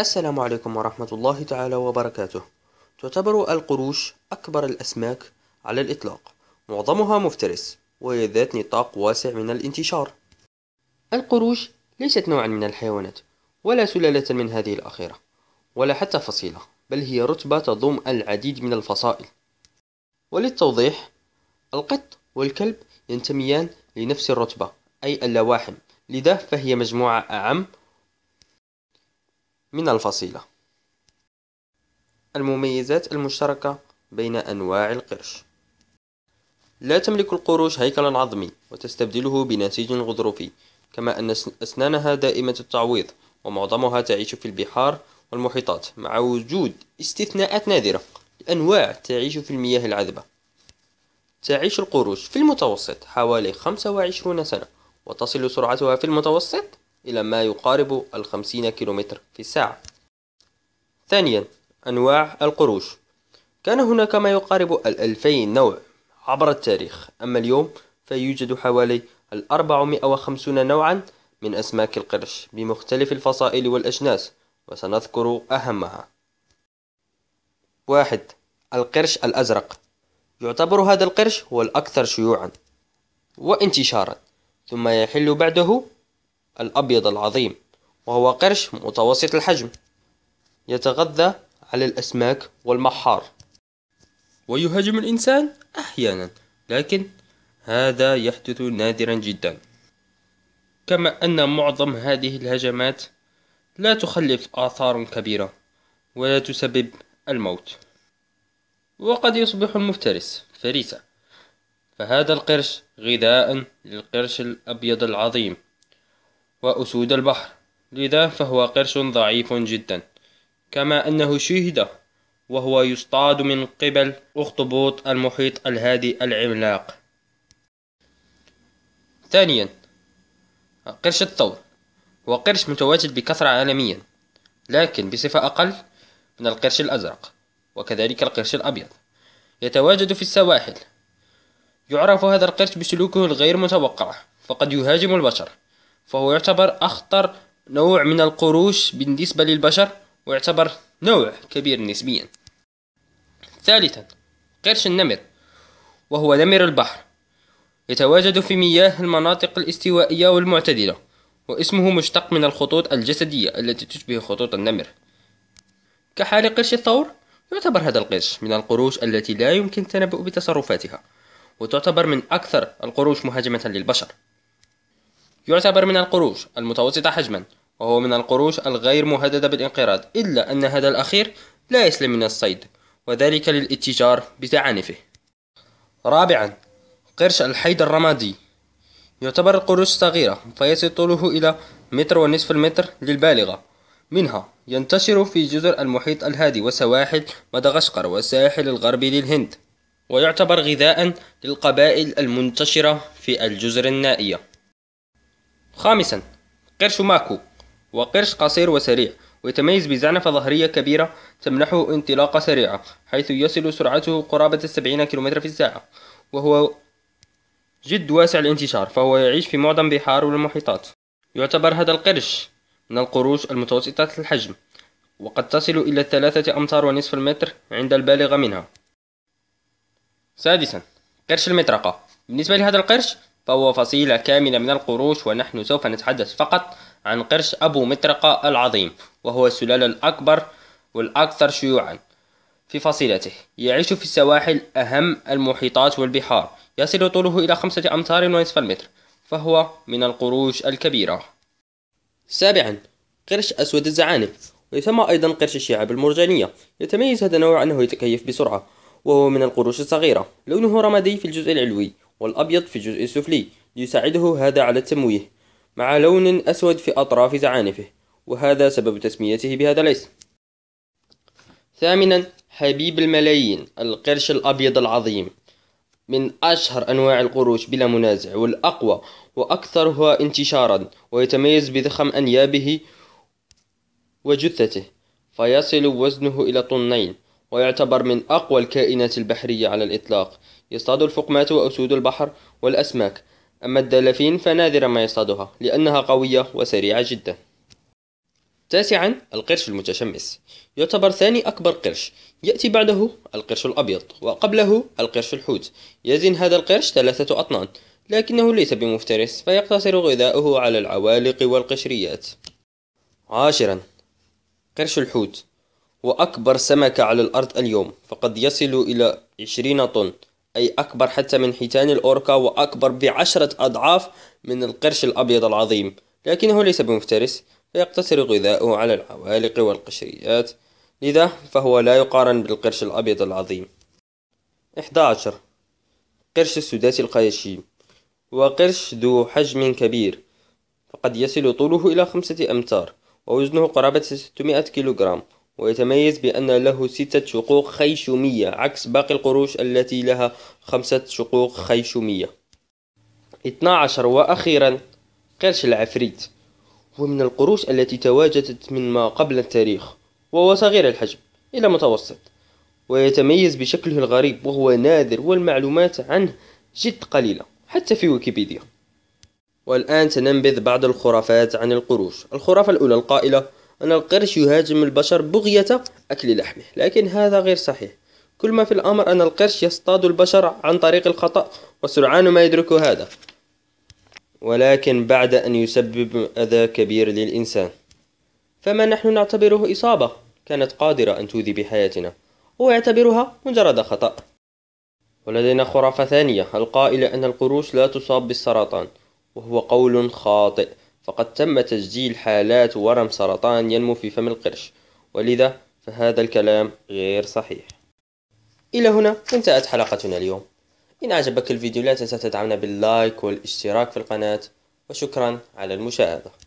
السلام عليكم ورحمة الله تعالى وبركاته تعتبر القروش أكبر الأسماك على الإطلاق معظمها مفترس وهي ذات نطاق واسع من الانتشار القروش ليست نوعا من الحيوانات ولا سلالة من هذه الأخيرة ولا حتى فصيلة بل هي رتبة تضم العديد من الفصائل وللتوضيح القط والكلب ينتميان لنفس الرتبة أي اللواحم لذا فهي مجموعة أعم من الفصيلة المميزات المشتركة بين أنواع القرش لا تملك القروش هيكلا عظمي وتستبدله بنسيج غضروفي كما أن أسنانها دائمة التعويض ومعظمها تعيش في البحار والمحيطات مع وجود استثناءات نادرة لأنواع تعيش في المياه العذبة تعيش القروش في المتوسط حوالي 25 سنة وتصل سرعتها في المتوسط إلى ما يقارب الخمسين كيلومتر في الساعة ثانيا أنواع القروش كان هناك ما يقارب الألفين نوع عبر التاريخ أما اليوم فيوجد حوالي الأربعمائة وخمسون نوعا من أسماك القرش بمختلف الفصائل والأجناس وسنذكر أهمها واحد القرش الأزرق يعتبر هذا القرش هو الأكثر شيوعا وانتشارا ثم يحل بعده الأبيض العظيم وهو قرش متوسط الحجم يتغذى على الأسماك والمحار ويهاجم الإنسان أحيانا لكن هذا يحدث نادرا جدا كما أن معظم هذه الهجمات لا تخلف آثار كبيرة ولا تسبب الموت وقد يصبح المفترس فريسة فهذا القرش غذاء للقرش الأبيض العظيم وأسود البحر لذا فهو قرش ضعيف جدا كما أنه شهد وهو يصطاد من قبل أخطبوط المحيط الهادئ العملاق ثانيا قرش الثور هو قرش متواجد بكثرة عالميا لكن بصفة أقل من القرش الأزرق وكذلك القرش الأبيض يتواجد في السواحل يعرف هذا القرش بسلوكه الغير متوقع فقد يهاجم البشر فهو يعتبر أخطر نوع من القروش بالنسبة للبشر ويعتبر نوع كبير نسبيا ثالثا قرش النمر وهو نمر البحر يتواجد في مياه المناطق الاستوائية والمعتدلة واسمه مشتق من الخطوط الجسدية التي تشبه خطوط النمر كحال قرش الثور يعتبر هذا القرش من القروش التي لا يمكن التنبؤ بتصرفاتها وتعتبر من أكثر القروش مهاجمة للبشر يعتبر من القروش المتوسطة حجما وهو من القروش الغير مهددة بالانقراض إلا أن هذا الأخير لا يسلم من الصيد وذلك للاتجار بتعانفه رابعا قرش الحيد الرمادي يعتبر القروش صغيرة فيصل طوله إلى متر ونصف المتر للبالغة منها ينتشر في جزر المحيط الهادي وسواحل مدغشقر والساحل الغربي للهند ويعتبر غذاء للقبائل المنتشرة في الجزر النائية خامسا قرش ماكو وقرش قصير وسريع ويتميز بزعنفة ظهرية كبيرة تمنحه انطلاقة سريعة حيث يصل سرعته قرابة السبعين كيلومتر في الساعة وهو جد واسع الانتشار فهو يعيش في معظم بحار والمحيطات يعتبر هذا القرش من القروش المتوسطة الحجم وقد تصل إلى ثلاثة أمتار ونصف المتر عند البالغة منها سادسا قرش المطرقة بالنسبة لهذا القرش فهو فصيلة كاملة من القروش ونحن سوف نتحدث فقط عن قرش أبو مطرقة العظيم وهو السلالة الأكبر والأكثر شيوعا في فصيلته يعيش في السواحل أهم المحيطات والبحار يصل طوله إلى خمسة أمتار ونصف المتر فهو من القروش الكبيرة سابعا قرش أسود الزعانف ويسمى أيضا قرش الشعاب المرجانية يتميز هذا النوع أنه يتكيف بسرعة وهو من القروش الصغيرة لونه رمادي في الجزء العلوي والأبيض في الجزء السفلي ليساعده هذا على التمويه مع لون أسود في أطراف زعانفه وهذا سبب تسميته بهذا الاسم ثامنا حبيب الملايين القرش الأبيض العظيم من أشهر أنواع القروش بلا منازع والأقوى وأكثرها انتشارا ويتميز بضخم أنيابه وجثته فيصل وزنه إلى طنين ويعتبر من أقوى الكائنات البحرية على الإطلاق يصطاد الفقمات وأسود البحر والأسماك أما الدلافين فنادرا ما يصطادها لأنها قوية وسريعة جدا تاسعا القرش المتشمس يعتبر ثاني أكبر قرش يأتي بعده القرش الأبيض وقبله القرش الحوت يزن هذا القرش ثلاثة أطنان لكنه ليس بمفترس فيقتصر غذاؤه على العوالق والقشريات عاشرا قرش الحوت وأكبر سمكة على الأرض اليوم فقد يصل إلى 20 طن أي أكبر حتى من حيتان الأوركا وأكبر بعشرة أضعاف من القرش الأبيض العظيم لكنه ليس بمفترس فيقتصر غذاؤه على العوالق والقشريات لذا فهو لا يقارن بالقرش الأبيض العظيم 11 قرش السداسي القيشي قرش ذو حجم كبير فقد يصل طوله إلى خمسة أمتار ووزنه قرابة 600 كيلوغرام ويتميز بأن له ستة شقوق خيشومية عكس باقي القروش التي لها خمسة شقوق خيشومية 12 وأخيرا قرش العفريت هو من القروش التي تواجدت من ما قبل التاريخ وهو صغير الحجم إلى متوسط ويتميز بشكله الغريب وهو نادر والمعلومات عنه جد قليلة حتى في ويكيبيديا والآن سننبذ بعض الخرافات عن القروش الخرافة الأولى القائلة أن القرش يهاجم البشر بغية أكل لحمه لكن هذا غير صحيح كل ما في الأمر أن القرش يصطاد البشر عن طريق الخطأ وسرعان ما يدرك هذا ولكن بعد أن يسبب أذى كبير للإنسان فما نحن نعتبره إصابة كانت قادرة أن تؤذي بحياتنا هو يعتبرها مجرد خطأ ولدينا خرافة ثانية القائلة أن القروش لا تصاب بالسرطان وهو قول خاطئ فقد تم تسجيل حالات ورم سرطان ينمو في فم القرش ولذا فهذا الكلام غير صحيح إلى هنا انتهت حلقتنا اليوم إن أعجبك الفيديو لا تنسى تدعمنا باللايك والاشتراك في القناة وشكرا على المشاهدة